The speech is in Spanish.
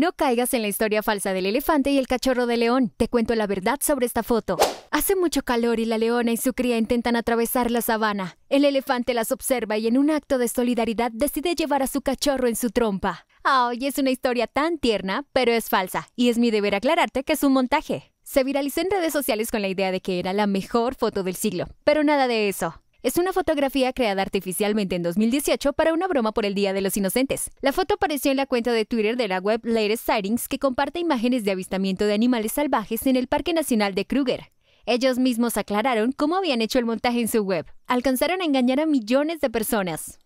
No caigas en la historia falsa del elefante y el cachorro de león. Te cuento la verdad sobre esta foto. Hace mucho calor y la leona y su cría intentan atravesar la sabana. El elefante las observa y en un acto de solidaridad decide llevar a su cachorro en su trompa. Ah, es una historia tan tierna, pero es falsa, y es mi deber aclararte que es un montaje. Se viralizó en redes sociales con la idea de que era la mejor foto del siglo, pero nada de eso. Es una fotografía creada artificialmente en 2018 para una broma por el Día de los Inocentes. La foto apareció en la cuenta de Twitter de la web Latest Sightings que comparte imágenes de avistamiento de animales salvajes en el Parque Nacional de Kruger. Ellos mismos aclararon cómo habían hecho el montaje en su web. Alcanzaron a engañar a millones de personas.